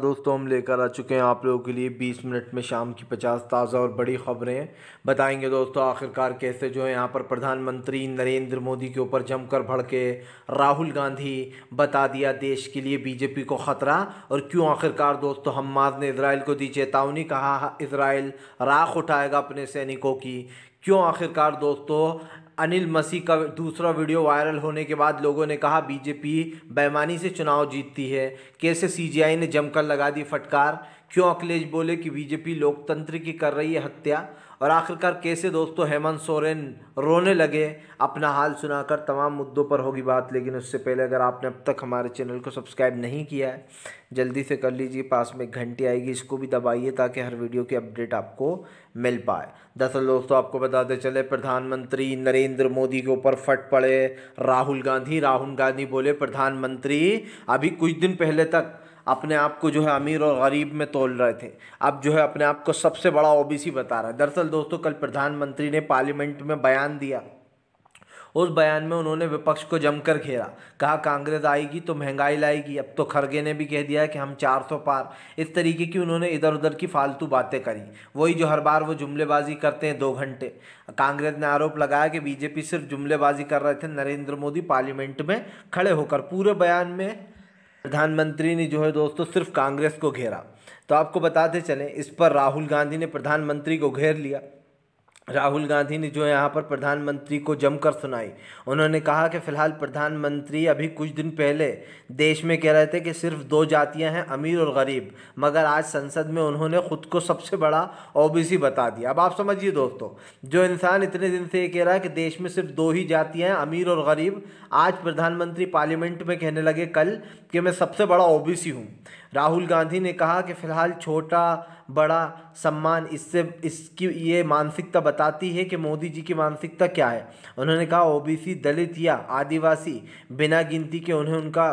दोस्तों हम लेकर आ चुके हैं आप लोगों के लिए 20 मिनट में शाम की 50 ताज़ा और बड़ी खबरें बताएंगे दोस्तों आखिरकार कैसे जो है यहाँ पर प्रधानमंत्री नरेंद्र मोदी के ऊपर जमकर भड़के राहुल गांधी बता दिया देश के लिए बीजेपी को ख़तरा और क्यों आखिरकार दोस्तों हमाज ने इसराइल को दी चेतावनी कहा इसराइल राख उठाएगा अपने सैनिकों की क्यों आखिरकार दोस्तों अनिल मसीह का दूसरा वीडियो वायरल होने के बाद लोगों ने कहा बीजेपी बेमानी से चुनाव जीतती है कैसे सीजीआई ने जमकर लगा दी फटकार क्यों अखिलेश बोले कि बीजेपी लोकतंत्र की कर रही है हत्या और आखिरकार कैसे दोस्तों हेमंत सोरेन रोने लगे अपना हाल सुनाकर तमाम मुद्दों पर होगी बात लेकिन उससे पहले अगर आपने अब तक हमारे चैनल को सब्सक्राइब नहीं किया है जल्दी से कर लीजिए पास में घंटी आएगी इसको भी दबाइए ताकि हर वीडियो की अपडेट आपको मिल पाए दरअसल दोस्तों आपको बताते चले प्रधानमंत्री नरेंद्र मोदी के ऊपर फट पड़े राहुल गांधी राहुल गांधी बोले प्रधानमंत्री अभी कुछ दिन पहले तक अपने आप को जो है अमीर और गरीब में तोल रहे थे अब जो है अपने आप को सबसे बड़ा ओबीसी बता रहा है दरअसल दोस्तों कल प्रधानमंत्री ने पार्लियामेंट में बयान दिया उस बयान में उन्होंने विपक्ष को जमकर घेरा कहा कांग्रेस आएगी तो महंगाई लाएगी अब तो खरगे ने भी कह दिया कि हम 400 पार इस तरीके की उन्होंने इधर उधर की फालतू बातें करी वही जो हर बार वो जुमलेबाजी करते हैं दो घंटे कांग्रेस ने आरोप लगाया कि बीजेपी सिर्फ जुमलेबाजी कर रहे थे नरेंद्र मोदी पार्लियामेंट में खड़े होकर पूरे बयान में प्रधानमंत्री ने जो है दोस्तों सिर्फ कांग्रेस को घेरा तो आपको बताते चलें इस पर राहुल गांधी ने प्रधानमंत्री को घेर लिया राहुल गांधी ने जो यहाँ पर प्रधानमंत्री को जमकर सुनाई उन्होंने कहा कि फ़िलहाल प्रधानमंत्री अभी कुछ दिन पहले देश में कह रहे थे कि सिर्फ दो जातियाँ हैं अमीर और गरीब मगर आज संसद में उन्होंने खुद को सबसे बड़ा ओबीसी बता दिया अब आप समझिए दोस्तों जो इंसान इतने दिन से ये कह रहा है कि देश में सिर्फ दो ही जातियाँ हैं अमीर और गरीब आज प्रधानमंत्री पार्लियामेंट में कहने लगे कल कि मैं सबसे बड़ा ओ बी हूँ राहुल गांधी ने कहा कि फ़िलहाल छोटा बड़ा सम्मान इससे इसकी ये मानसिकता बताती है कि मोदी जी की मानसिकता क्या है उन्होंने कहा ओबीसी दलित या आदिवासी बिना गिनती के उन्हें उनका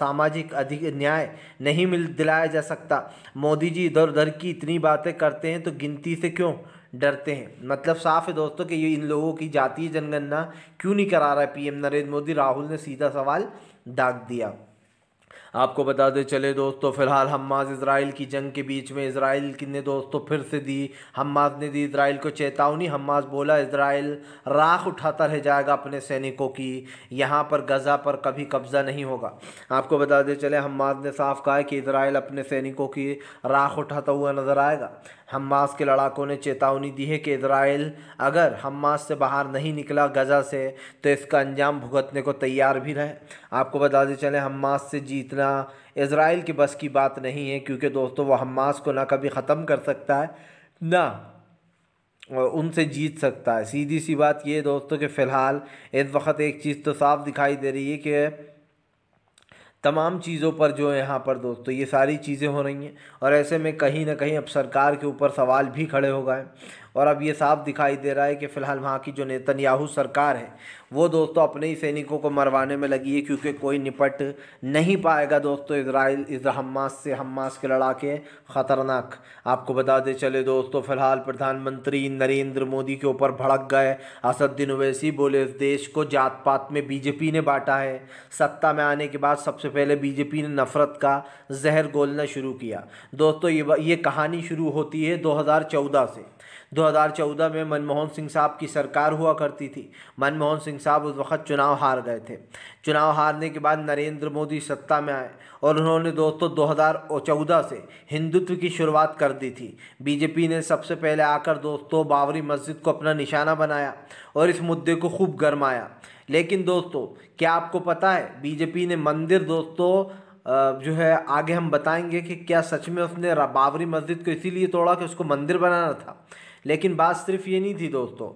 सामाजिक अधिक न्याय नहीं मिल दिलाया जा सकता मोदी जी इधर उधर की इतनी बातें करते हैं तो गिनती से क्यों डरते हैं मतलब साफ है दोस्तों कि ये इन लोगों की जातीय जनगणना क्यों नहीं करा रहा है पी नरेंद्र मोदी राहुल ने सीधा सवाल दाग दिया आपको बताते चले दोस्तों फिलहाल हमास इसराइल की जंग के बीच में इसराइल ने दोस्तों फिर से दी हमास ने दी इसराइल को चेतावनी हमास बोला इसराइल राख उठाता रह जाएगा अपने सैनिकों की यहाँ पर गज़ा पर कभी कब्ज़ा नहीं होगा आपको बताते चले हम्मा ने साफ कहा कि इसराइल अपने सैनिकों की राख उठाता हुआ नज़र आएगा हमास के लड़ाकों ने चेतावनी दी है कि इसराइल अगर हमास से बाहर नहीं निकला गजा से तो इसका अंजाम भुगतने को तैयार भी रहे आपको बताते चले हमास से जीतना इसराइल के बस की बात नहीं है क्योंकि दोस्तों वो हमास को ना कभी ख़त्म कर सकता है ना उनसे जीत सकता है सीधी सी बात ये दोस्तों कि फ़िलहाल इस वक्त एक चीज़ तो साफ दिखाई दे रही है कि तमाम चीज़ों पर जो है यहाँ पर दोस्तों तो ये सारी चीज़ें हो रही हैं और ऐसे में कहीं ना कहीं अब सरकार के ऊपर सवाल भी खड़े हो गए और अब ये साफ दिखाई दे रहा है कि फ़िलहाल वहाँ की जो नेतन्याहू सरकार है वो दोस्तों अपने ही सैनिकों को मरवाने में लगी है क्योंकि कोई निपट नहीं पाएगा दोस्तों इसराइल इस हमास से हमास के लड़ाके ख़तरनाक आपको बताते चले दोस्तों फ़िलहाल प्रधानमंत्री नरेंद्र मोदी के ऊपर भड़क गए असदुद्दीन अवैसी बोले इस देश को जात पात में बीजेपी ने बांटा है सत्ता में आने के बाद सबसे पहले बीजेपी ने नफरत का जहर गोलना शुरू किया दोस्तों ये ये कहानी शुरू होती है चौदह से 2014 में मनमोहन सिंह साहब की सरकार हुआ करती थी मनमोहन सिंह सिंह साहब उस वक्त चुनाव हार गए थे चुनाव हारने के बाद नरेंद्र मोदी सत्ता में आए और उन्होंने दोस्तों 2014 से हिंदुत्व की शुरुआत कर दी थी बीजेपी ने सबसे पहले आकर दोस्तों बाबरी मस्जिद को अपना निशाना बनाया और इस मुद्दे को खूब गर्माया लेकिन दोस्तों क्या आपको पता है बीजेपी ने मंदिर दोस्तों जो है आगे हम बताएंगे कि क्या सच में उसने बाबरी मस्जिद को इसीलिए तोड़ा कि उसको मंदिर बनाना था लेकिन बात सिर्फ ये नहीं थी दोस्तों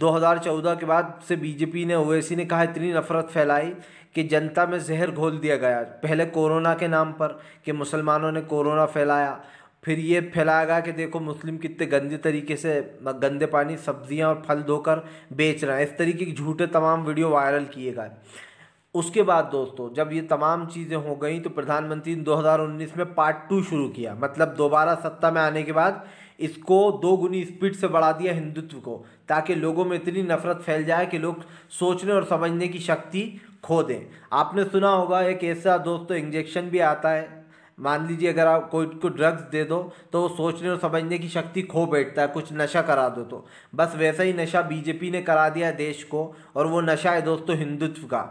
2014 के बाद से बीजेपी ने ओवैसी ने कहा इतनी नफरत फैलाई कि जनता में जहर घोल दिया गया पहले कोरोना के नाम पर कि मुसलमानों ने कोरोना फैलाया फिर ये फैलाया गया कि देखो मुस्लिम कितने गंदे तरीके से गंदे पानी सब्जियां और फल धोकर बेच रहे हैं इस तरीके के झूठे तमाम वीडियो वायरल किए गए उसके बाद दोस्तों जब ये तमाम चीज़ें हो गई तो प्रधानमंत्री ने 2019 में पार्ट टू शुरू किया मतलब दोबारा सत्ता में आने के बाद इसको दो गुनी स्पीड से बढ़ा दिया हिंदुत्व को ताकि लोगों में इतनी नफरत फैल जाए कि लोग सोचने और समझने की शक्ति खो दें आपने सुना होगा एक ऐसा दोस्तों इंजेक्शन भी आता है मान लीजिए अगर आप कोई को ड्रग्स दे दो तो वो सोचने और समझने की शक्ति खो बैठता है कुछ नशा करा दो तो बस वैसा ही नशा बीजेपी ने करा दिया देश को और वो नशा है दोस्तों हिंदुत्व का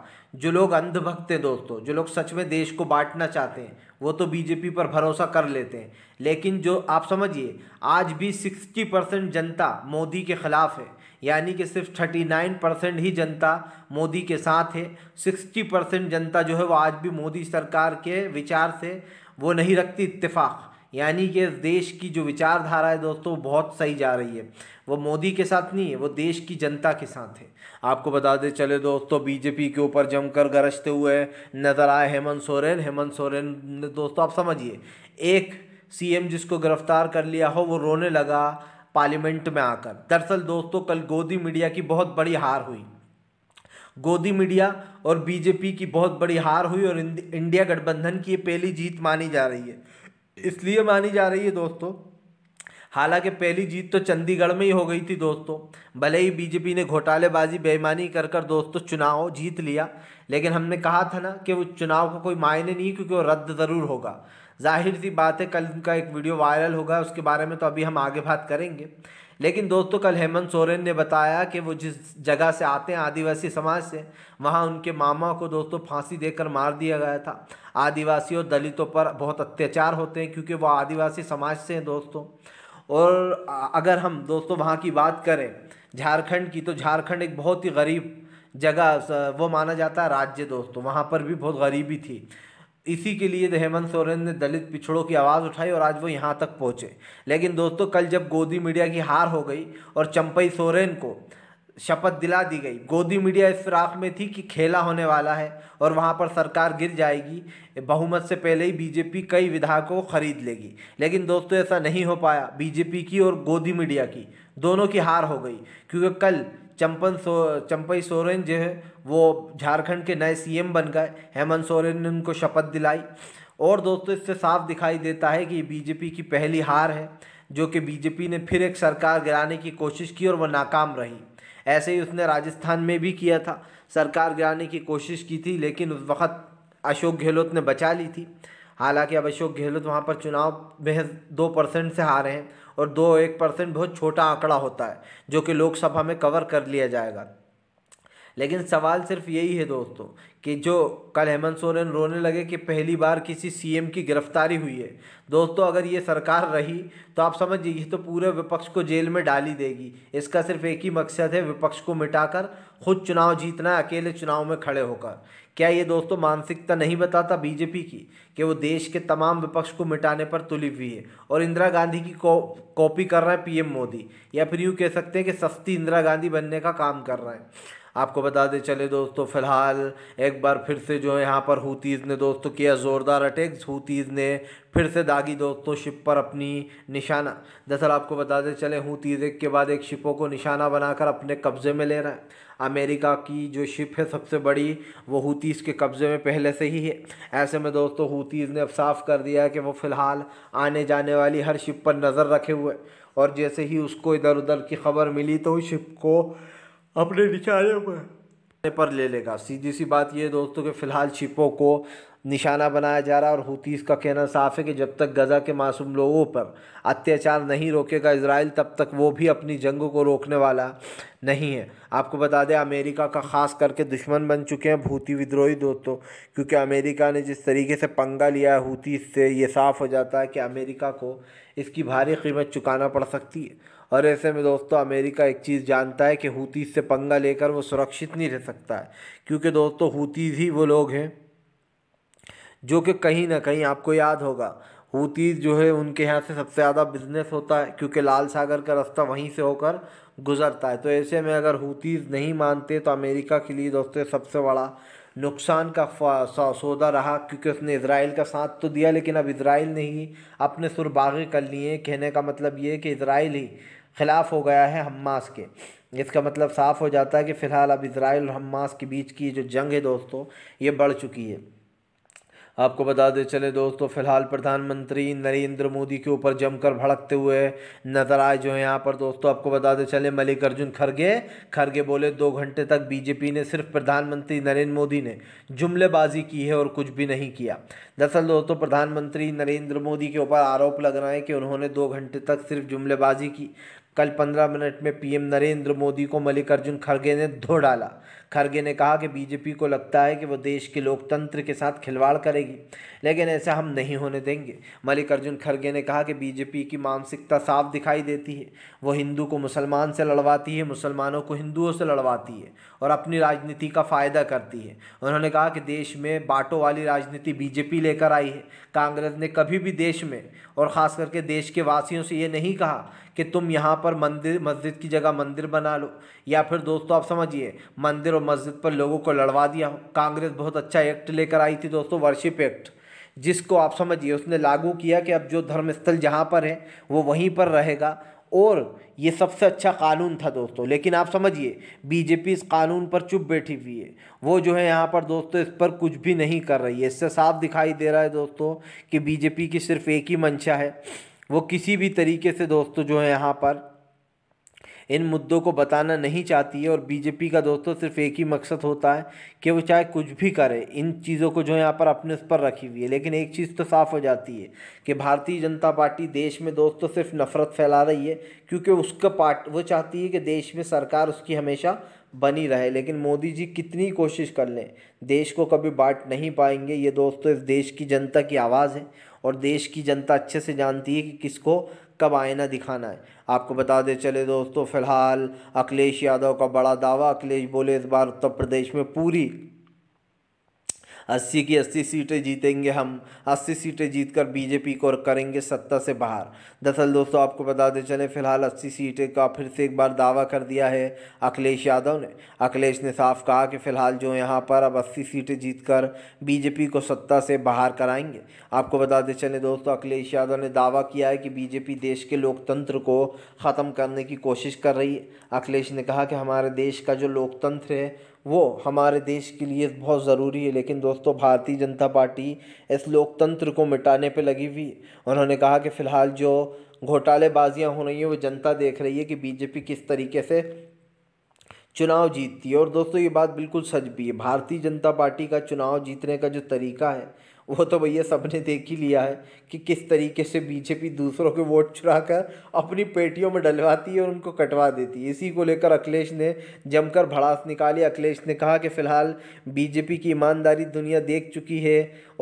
जो लोग अंधभक्त हैं दोस्तों जो लोग सच में देश को बांटना चाहते हैं वो तो बीजेपी पर भरोसा कर लेते हैं लेकिन जो आप समझिए आज भी सिक्सटी परसेंट जनता मोदी के ख़िलाफ़ है यानी कि सिर्फ थर्टी नाइन परसेंट ही जनता मोदी के साथ है सिक्सटी परसेंट जनता जो है वो आज भी मोदी सरकार के विचार से वो नहीं रखती इतफाक़ यानी कि देश की जो विचारधारा है दोस्तों बहुत सही जा रही है वो मोदी के साथ नहीं है वो देश की जनता के साथ है आपको बता दे चले दोस्तों बीजेपी के ऊपर जमकर गरजते हुए नज़र आए हेमंत सोरेन हेमंत सोरेन दोस्तों आप समझिए एक सीएम जिसको गिरफ्तार कर लिया हो वो रोने लगा पार्लियामेंट में आकर दरअसल दोस्तों कल गोदी मीडिया की बहुत बड़ी हार हुई गोदी मीडिया और बीजेपी की बहुत बड़ी हार हुई और इंडिया गठबंधन की ये पहली जीत मानी जा रही है इसलिए मानी जा रही है दोस्तों हालांकि पहली जीत तो चंडीगढ़ में ही हो गई थी दोस्तों भले ही बीजेपी ने घोटालेबाजी बेईमानी कर कर दोस्तों चुनाव जीत लिया लेकिन हमने कहा था ना कि वो चुनाव का को कोई मायने नहीं क्योंकि वो रद्द ज़रूर होगा जाहिर सी बात है कल उनका एक वीडियो वायरल होगा उसके बारे में तो अभी हम आगे बात करेंगे लेकिन दोस्तों कल हेमंत सोरेन ने बताया कि वो जिस जगह से आते हैं आदिवासी समाज से वहाँ उनके मामा को दोस्तों फांसी देकर मार दिया गया था आदिवासी और दलितों पर बहुत अत्याचार होते हैं क्योंकि वह आदिवासी समाज से हैं दोस्तों और अगर हम दोस्तों वहाँ की बात करें झारखंड की तो झारखंड एक बहुत ही गरीब जगह वो माना जाता है राज्य दोस्तों वहाँ पर भी बहुत गरीबी थी इसी के लिए तो हेमंत सोरेन ने दलित पिछड़ों की आवाज़ उठाई और आज वो यहाँ तक पहुँचे लेकिन दोस्तों कल जब गोदी मीडिया की हार हो गई और चंपई सोरेन को शपथ दिला दी गई गोदी मीडिया इस फिराक में थी कि खेला होने वाला है और वहाँ पर सरकार गिर जाएगी बहुमत से पहले ही बीजेपी कई विधायकों को खरीद लेगी लेकिन दोस्तों ऐसा नहीं हो पाया बीजेपी की और गोदी मीडिया की दोनों की हार हो गई क्योंकि कल चंपन सो चंपई सोरेन जो है वो झारखंड के नए सीएम बन गए हेमंत सोरेन ने उनको शपथ दिलाई और दोस्तों इससे साफ दिखाई देता है कि बीजेपी की पहली हार है जो कि बीजेपी ने फिर एक सरकार गिराने की कोशिश की और वह नाकाम रही ऐसे ही उसने राजस्थान में भी किया था सरकार गिराने की कोशिश की थी लेकिन उस वक़्त अशोक गहलोत ने बचा ली थी हालांकि अब अशोक गहलोत वहाँ पर चुनाव में दो परसेंट से हारे हैं और दो एक परसेंट बहुत छोटा आंकड़ा होता है जो कि लोकसभा में कवर कर लिया जाएगा लेकिन सवाल सिर्फ यही है दोस्तों कि जो कल हेमंत सोरेन रोने लगे कि पहली बार किसी सीएम की गिरफ्तारी हुई है दोस्तों अगर ये सरकार रही तो आप समझिए तो पूरे विपक्ष को जेल में डाली देगी इसका सिर्फ एक ही मकसद है विपक्ष को मिटाकर खुद चुनाव जीतना है अकेले चुनाव में खड़े होकर क्या ये दोस्तों मानसिकता नहीं बताता बीजेपी की कि वो देश के तमाम विपक्ष को मिटाने पर तुली हुई है और इंदिरा गांधी की कॉपी कर रहे हैं पीएम मोदी या फिर यूँ कह सकते हैं कि सस्ती इंदिरा गांधी बनने का काम कर रहे हैं आपको बता दें चले दोस्तों फिलहाल एक बार फिर से जो है यहाँ पर हुतीज ने दोस्तों किया ज़ोरदार अटैक हुतीज ने फिर से दागी दोस्तों शिप पर अपनी निशाना दरअसल आपको बता दें चले हुतीज एक के बाद एक शिपों को निशाना बनाकर अपने कब्ज़े में ले रहे हैं अमेरिका की जो शिप है सबसे बड़ी वो हूतीस के कब्ज़े में पहले से ही है ऐसे में दोस्तों हूतीस ने अब साफ़ कर दिया है कि वो फ़िलहाल आने जाने वाली हर शिप पर नज़र रखे हुए और जैसे ही उसको इधर उधर की खबर मिली तो उस शिप को अपने निशाने पर पर ले लेगा सीधी सी बात ये दोस्तों कि फ़िलहाल शिपों को निशाना बनाया जा रहा है और हुतीस का कहना साफ है कि जब तक गज़ा के मासूम लोगों पर अत्याचार नहीं रोकेगा इसराइल तब तक वो भी अपनी जंग को रोकने वाला नहीं है आपको बता दें अमेरिका का ख़ास करके दुश्मन बन चुके हैं भूती विद्रोही दोस्तों क्योंकि अमेरिका ने जिस तरीके से पंगा लिया है हुतीस से ये साफ़ हो जाता है कि अमेरिका को इसकी भारी कीमत चुकाना पड़ सकती है और ऐसे में दोस्तों अमेरिका एक चीज़ जानता है कि हूतीस से पंगा लेकर वो सुरक्षित नहीं रह सकता है क्योंकि दोस्तों हूतीस ही वो लोग हैं जो कि कहीं ना कहीं आपको याद होगा हूतीस जो है उनके यहाँ से सबसे ज़्यादा बिजनेस होता है क्योंकि लाल सागर का रास्ता वहीं से होकर गुजरता है तो ऐसे में अगर हूतीस नहीं मानते तो अमेरिका के लिए दोस्तों सबसे बड़ा नुकसान का सौदा रहा क्योंकि उसने इसराइल का साथ तो दिया लेकिन अब इसराइल ने ही अपने सुरबागे कर लिए कहने का मतलब ये कि इसराइल ही ख़िलाफ़ हो गया है हमास के इसका मतलब साफ़ हो जाता है कि फ़िलहाल अब इसराइल और हमास के बीच की जो जंग है दोस्तों ये बढ़ चुकी है आपको बता दें चले दोस्तों फ़िलहाल प्रधानमंत्री नरेंद्र मोदी के ऊपर जमकर भड़कते हुए नजर आए जो हैं यहाँ पर दोस्तों आपको बता दें चले मल्लिकार्जुन खड़गे खड़गे बोले दो घंटे तक बीजेपी ने सिर्फ प्रधानमंत्री नरेंद्र मोदी ने जुमलेबाजी की है और कुछ भी नहीं किया दरअसल दोस्तों प्रधानमंत्री नरेंद्र मोदी के ऊपर आरोप लग रहा है कि उन्होंने दो घंटे तक सिर्फ जुमलेबाजी की कल 15 मिनट में पीएम नरेंद्र मोदी को मल्लिकार्जुन खड़गे ने धो डाला खड़गे ने कहा कि बीजेपी को लगता है कि वो देश के लोकतंत्र के साथ खिलवाड़ करेगी लेकिन ऐसा हम नहीं होने देंगे मल्लिकार्जुन खड़गे ने कहा कि बीजेपी की मानसिकता साफ दिखाई देती है वो हिंदू को मुसलमान से लड़वाती है मुसलमानों को हिंदुओं से लड़वाती है और अपनी राजनीति का फ़ायदा करती है उन्होंने कहा कि देश में बाटों वाली राजनीति बीजेपी लेकर आई है कांग्रेस ने कभी भी देश में और ख़ास करके देश के वासियों से ये नहीं कहा कि तुम यहाँ पर मंदिर मस्जिद की जगह मंदिर बना लो या फिर दोस्तों आप समझिए मंदिर और मस्जिद पर लोगों को लड़वा दिया हो कांग्रेस बहुत अच्छा एक्ट लेकर आई थी दोस्तों वर्शिप एक्ट जिसको आप समझिए उसने लागू किया कि अब जो धर्मस्थल जहाँ पर है वो वहीं पर रहेगा और ये सबसे अच्छा कानून था दोस्तों लेकिन आप समझिए बीजेपी इस कानून पर चुप बैठी हुई है वो जो है यहाँ पर दोस्तों इस पर कुछ भी नहीं कर रही है इससे साफ दिखाई दे रहा है दोस्तों कि बीजेपी की सिर्फ एक ही मंशा है वो किसी भी तरीके से दोस्तों जो है यहाँ पर इन मुद्दों को बताना नहीं चाहती है और बीजेपी का दोस्तों तो सिर्फ एक ही मकसद होता है कि वो चाहे कुछ भी करे इन चीज़ों को जो है यहाँ पर अपने उस पर रखी हुई है लेकिन एक चीज़ तो साफ़ हो जाती है कि भारतीय जनता पार्टी देश में दोस्तों तो सिर्फ नफ़रत फैला रही है क्योंकि उसका पार्ट वो चाहती है कि देश में सरकार उसकी हमेशा बनी रहे लेकिन मोदी जी कितनी कोशिश कर लें देश को कभी बांट नहीं पाएंगे ये दोस्तों तो इस देश की जनता की आवाज़ है और देश की जनता अच्छे से जानती है कि किसको कब आईना दिखाना है आपको बता दे चले दोस्तों फिलहाल अखिलेश यादव का बड़ा दावा अखिलेश बोले इस बार उत्तर प्रदेश में पूरी अस्सी की अस्सी सीटें जीतेंगे हम अस्सी सीटें जीत कर बीजेपी को करेंगे सत्ता से बाहर दरअसल दोस्तों आपको बताते चले फिलहाल अस्सी सीटें का फिर से एक बार दावा कर दिया है अखिलेश यादव ने अखिलेश ने साफ कहा कि फिलहाल जो यहाँ पर अब अस्सी सीटें जीतकर बीजेपी को सत्ता से बाहर कराएंगे आपको बताते चले दोस्तों अखिलेश यादव ने दावा किया है कि बीजेपी देश के लोकतंत्र को ख़त्म करने की कोशिश कर रही है अखिलेश ने कहा कि हमारे देश का जो लोकतंत्र है वो हमारे देश के लिए बहुत ज़रूरी है लेकिन दोस्तों भारतीय जनता पार्टी इस लोकतंत्र को मिटाने पे लगी हुई उन्होंने कहा कि फ़िलहाल जो घोटालेबाजियाँ हो रही हैं वो जनता देख रही है कि बीजेपी किस तरीके से चुनाव जीतती है और दोस्तों ये बात बिल्कुल सच भी है भारतीय जनता पार्टी का चुनाव जीतने का जो तरीका है वो तो भैया ने देख ही लिया है कि किस तरीके से बीजेपी दूसरों के वोट चुरा कर अपनी पेटियों में डलवाती है और उनको कटवा देती है इसी को लेकर अखिलेश ने जमकर भड़ास निकाली अखिलेश ने कहा कि फ़िलहाल बीजेपी की ईमानदारी दुनिया देख चुकी है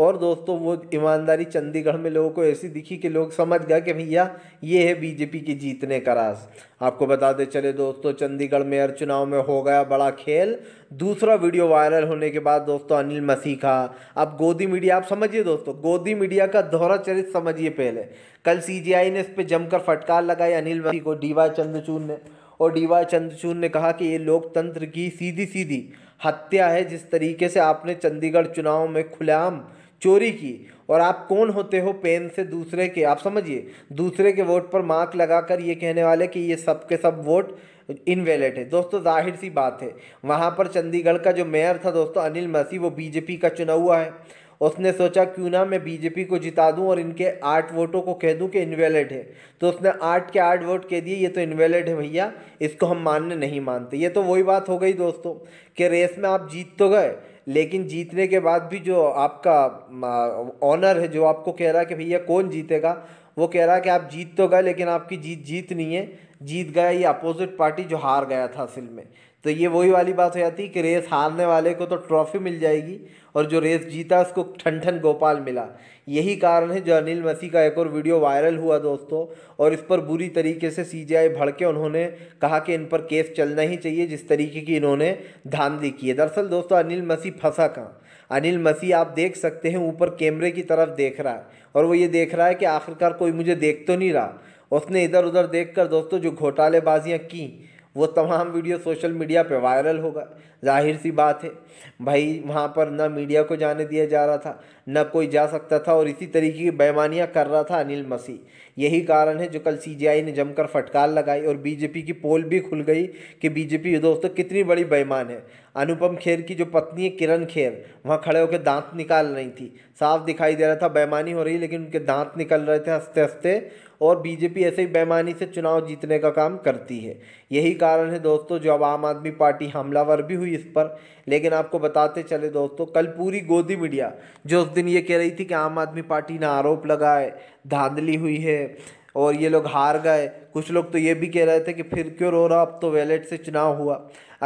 और दोस्तों वो ईमानदारी चंडीगढ़ में लोगों को ऐसी दिखी कि लोग समझ गए कि भैया ये है बीजेपी के जीतने का रास आपको बता दे चले दोस्तों चंडीगढ़ मेयर चुनाव में हो गया बड़ा खेल दूसरा वीडियो वायरल होने के बाद दोस्तों अनिल मसीह अब गोदी मीडिया आप समझिए दोस्तों गोदी मीडिया का दोहरा कवरेज समझिए पहले कल सीजीआई ने इस पर जमकर फटकार लगाई अनिल बख्शी को डी वाई चंद्रचूड़ ने और डी वाई चंद्रचूड़ ने कहा कि ये लोकतंत्र की सीधी सीधी हत्या है जिस तरीके से आपने चंडीगढ़ चुनाव में खुलेआम चोरी की और आप कौन होते हो पेन से दूसरे के आप समझिए दूसरे के वोट पर मार्क लगाकर ये कहने वाले कि ये सब के सब वोट इनवैलिड है दोस्तों जाहिर सी बात है वहाँ पर चंडीगढ़ का जो मेयर था दोस्तों अनिल मसी वो बीजेपी का चुना हुआ है उसने सोचा क्यों ना मैं बीजेपी को जिता दूं और इनके आठ वोटों को कह दूं कि इनवैलिड है तो उसने आठ के आठ वोट कह दिए ये तो इनवैलिड है भैया इसको हम मानने नहीं मानते ये तो वही बात हो गई दोस्तों कि रेस में आप जीत तो गए लेकिन जीतने के बाद भी जो आपका ऑनर है जो आपको कह रहा है कि भैया कौन जीतेगा वो कह रहा है कि आप जीत तो गए लेकिन आपकी जीत जीत नहीं है जीत गया ये अपोजिट पार्टी जो हार गया था असल में तो ये वही वाली बात हो जाती कि रेस हारने वाले को तो ट्रॉफी मिल जाएगी और जो रेस जीता उसको ठन ठन गोपाल मिला यही कारण है जो अनिल मसीह का एक और वीडियो वायरल हुआ दोस्तों और इस पर बुरी तरीके से सी भड़के उन्होंने कहा कि इन पर केस चलना ही चाहिए जिस तरीके की इन्होंने धांधली की है दरअसल दोस्तों अनिल मसीह फंसा कहाँ अनिल मसीह आप देख सकते हैं ऊपर कैमरे की तरफ देख रहा है और वो ये देख रहा है कि आखिरकार कोई मुझे देख तो नहीं रहा उसने इधर उधर देख कर दोस्तों जो घोटालेबाजियाँ की वो तमाम वीडियो सोशल मीडिया पे वायरल होगा जाहिर सी बात है भाई वहाँ पर ना मीडिया को जाने दिया जा रहा था न कोई जा सकता था और इसी तरीके की बेमानियाँ कर रहा था अनिल मसीह यही कारण है जो कल सीजीआई ने जमकर फटकार लगाई और बीजेपी की पोल भी खुल गई कि बीजेपी दोस्तों कितनी बड़ी बेईमान है अनुपम खेर की जो पत्नी है किरण खेर वहाँ खड़े होकर दांत निकाल रही थी साफ दिखाई दे रहा था बेमानी हो रही लेकिन उनके दांत निकल रहे थे हंसते हंसते और बीजेपी ऐसे ही बेमानी से चुनाव जीतने का काम करती है यही कारण है दोस्तों जो अब आम आदमी पार्टी हमलावर भी हुई हुई इस पर लेकिन आपको बताते चले दोस्तों कल पूरी गोदी मीडिया जो उस दिन ये कह रही थी कि आम आदमी पार्टी ने आरोप लगाए धांधली हुई है और ये लोग हार गए कुछ लोग तो ये भी कह रहे थे कि फिर क्यों रो रहा अब तो वैलेट से चुनाव हुआ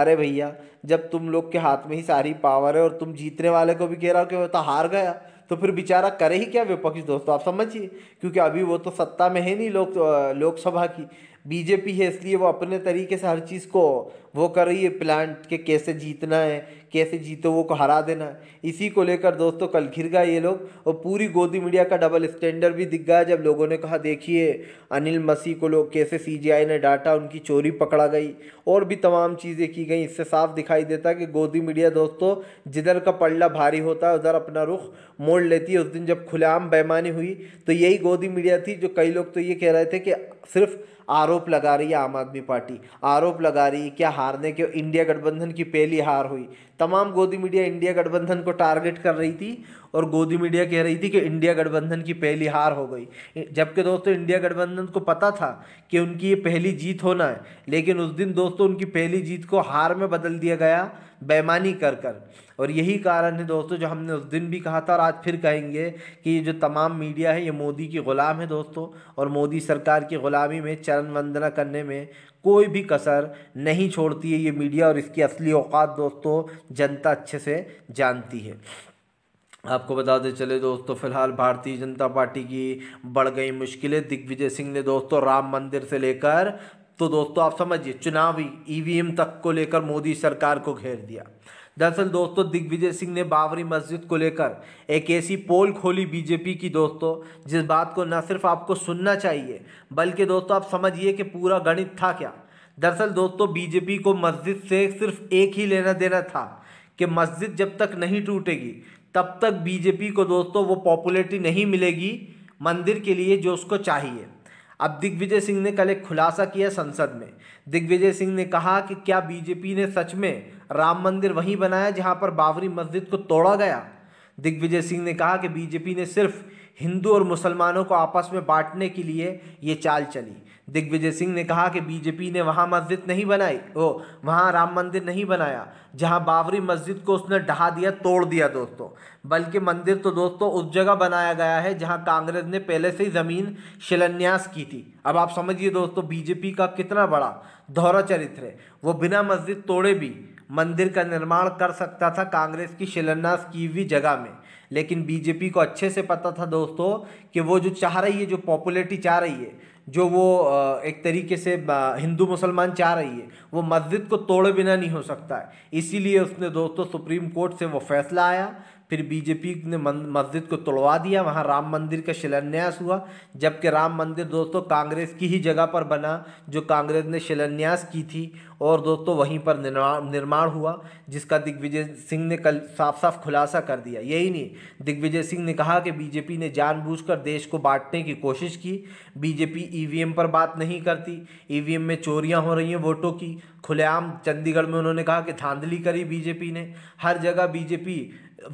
अरे भैया जब तुम लोग के हाथ में ही सारी पावर है और तुम जीतने वाले को भी कह रहा हो कि वो तो हार गया तो फिर बेचारा करे ही क्या विपक्ष दोस्तों आप समझिए क्योंकि अभी वो तो सत्ता में है नहीं लोक लोकसभा की बीजेपी है इसलिए वो अपने तरीके से हर चीज़ को वो कर रही है प्लान के कैसे जीतना है कैसे जीतो वो को हरा देना है इसी को लेकर दोस्तों कल घिर गए ये लोग और पूरी गोदी मीडिया का डबल स्टैंडर्ड भी दिख गया जब लोगों ने कहा देखिए अनिल मसीह को लोग कैसे सीजीआई ने डाटा उनकी चोरी पकड़ा गई और भी तमाम चीज़ें की गई इससे साफ दिखाई देता कि गोदी मीडिया दोस्तों जिधर का पल्ला भारी होता है उधर अपना रुख मोड़ लेती है उस दिन जब खुलेआम बेमानी हुई तो यही गोदी मीडिया थी जो कई लोग तो ये कह रहे थे कि सिर्फ आर आरोप लगा रही है आम आदमी पार्टी आरोप लगा रही है क्या हारने के इंडिया गठबंधन की पहली हार हुई तमाम गोदी मीडिया इंडिया गठबंधन को टारगेट कर रही थी और गोदी मीडिया कह रही थी कि इंडिया गठबंधन की पहली हार हो गई जबकि दोस्तों इंडिया गठबंधन को पता था कि उनकी ये पहली जीत होना है लेकिन उस दिन दोस्तों उनकी पहली जीत को हार में बदल दिया गया बेमानी कर कर और यही कारण है दोस्तों जो हमने उस दिन भी कहा था और आज फिर कहेंगे कि ये जो तमाम मीडिया है ये मोदी की ग़ुलाम है दोस्तों और मोदी सरकार की ग़ुलामी में चरण वंदना करने में कोई भी कसर नहीं छोड़ती है ये मीडिया और इसकी असली औकात दोस्तों जनता अच्छे से जानती है आपको बताते चले दोस्तों फिलहाल भारतीय जनता पार्टी की बढ़ गई मुश्किलें दिग्विजय सिंह ने दोस्तों राम मंदिर से लेकर तो दोस्तों आप समझिए चुनावी ईवीएम तक को लेकर मोदी सरकार को घेर दिया दरअसल दोस्तों दिग्विजय सिंह ने बाबरी मस्जिद को लेकर एक ऐसी पोल खोली बीजेपी की दोस्तों जिस बात को न सिर्फ आपको सुनना चाहिए बल्कि दोस्तों आप समझिए कि पूरा गणित था क्या दरअसल दोस्तों बीजेपी को मस्जिद से सिर्फ एक ही लेना देना था कि मस्जिद जब तक नहीं टूटेगी तब तक बीजेपी को दोस्तों वो पॉपुलरिटी नहीं मिलेगी मंदिर के लिए जो उसको चाहिए अब दिग्विजय सिंह ने कल एक खुलासा किया संसद में दिग्विजय सिंह ने कहा कि क्या बीजेपी ने सच में राम मंदिर वहीं बनाया जहां पर बाबरी मस्जिद को तोड़ा गया दिग्विजय सिंह ने कहा कि बीजेपी ने सिर्फ हिंदू और मुसलमानों को आपस में बांटने के लिए ये चाल चली दिग्विजय सिंह ने कहा कि बीजेपी ने वहाँ मस्जिद नहीं बनाई ओ वहाँ राम मंदिर नहीं बनाया जहाँ बाबरी मस्जिद को उसने ढहा दिया तोड़ दिया दोस्तों बल्कि मंदिर तो दोस्तों उस जगह बनाया गया है जहाँ कांग्रेस ने पहले से ही ज़मीन शिलान्यास की थी अब आप समझिए दोस्तों बीजेपी का कितना बड़ा धौरा चरित्र है वो बिना मस्जिद तोड़े भी मंदिर का निर्माण कर सकता था कांग्रेस की शिलान्यास की हुई जगह में लेकिन बीजेपी को अच्छे से पता था दोस्तों कि वो जो चाह रही है जो पॉपुलरिटी चाह रही है जो वो एक तरीके से हिंदू मुसलमान चाह रही है वो मस्जिद को तोड़े बिना नहीं हो सकता है इसीलिए उसने दोस्तों सुप्रीम कोर्ट से वो फैसला आया फिर बीजेपी ने मस्जिद को तोड़वा दिया वहाँ राम मंदिर का शिलान्यास हुआ जबकि राम मंदिर दोस्तों कांग्रेस की ही जगह पर बना जो कांग्रेस ने शिलान्यास की थी और दोस्तों वहीं पर निर्माण निर्माण हुआ जिसका दिग्विजय सिंह ने कल साफ साफ खुलासा कर दिया यही नहीं दिग्विजय सिंह ने कहा कि बीजेपी ने जानबूझकर देश को बांटने की कोशिश की बीजेपी ईवीएम पर बात नहीं करती ईवीएम में चोरियां हो रही हैं वोटों की खुलेआम चंडीगढ़ में उन्होंने कहा कि धांधली करी बीजेपी ने हर जगह बीजेपी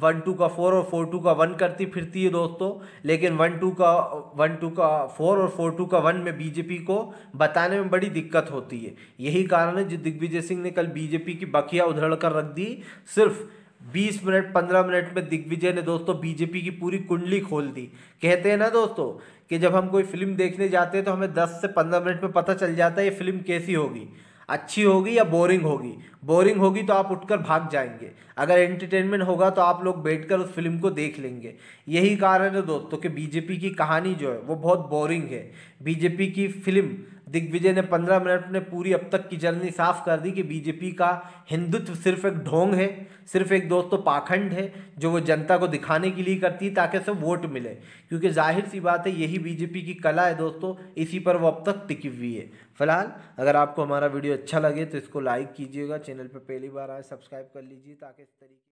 वन टू का फोर और फोर टू का वन करती फिरती है दोस्तों लेकिन वन टू का वन टू का फोर और फोर टू का वन में बीजेपी को बताने में बड़ी दिक्कत होती है यही कारण है दिग्विजय सिंह ने कल बीजेपी की बखिया उधड़ कर रख दी सिर्फ 20 मिनट 15 मिनट में दिग्विजय ने दोस्तों बीजेपी की पूरी कुंडली खोल दी कहते हैं ना दोस्तों कि जब हम कोई फिल्म देखने जाते हैं तो हमें 10 से 15 मिनट में पता चल जाता है ये फिल्म कैसी होगी अच्छी होगी या बोरिंग होगी बोरिंग होगी तो आप उठकर भाग जाएंगे अगर एंटरटेनमेंट होगा तो आप लोग बैठकर उस फिल्म को देख लेंगे यही कारण है दोस्तों कि बीजेपी की कहानी जो है वो बहुत बोरिंग है बीजेपी की फिल्म दिग्विजय ने पंद्रह मिनट में पूरी अब तक की जर्नी साफ कर दी कि बीजेपी का हिंदुत्व सिर्फ एक ढोंग है सिर्फ एक दोस्तों तो पाखंड है जो वो जनता को दिखाने के लिए करती है ताकि उसे वोट मिले क्योंकि जाहिर सी बात है यही बीजेपी की कला है दोस्तों इसी पर वो अब तक टिकी हुई है फिलहाल अगर आपको हमारा वीडियो अच्छा लगे तो इसको लाइक कीजिएगा चैनल पर पहली बार आए सब्सक्राइब कर लीजिए ताकि इस तरीके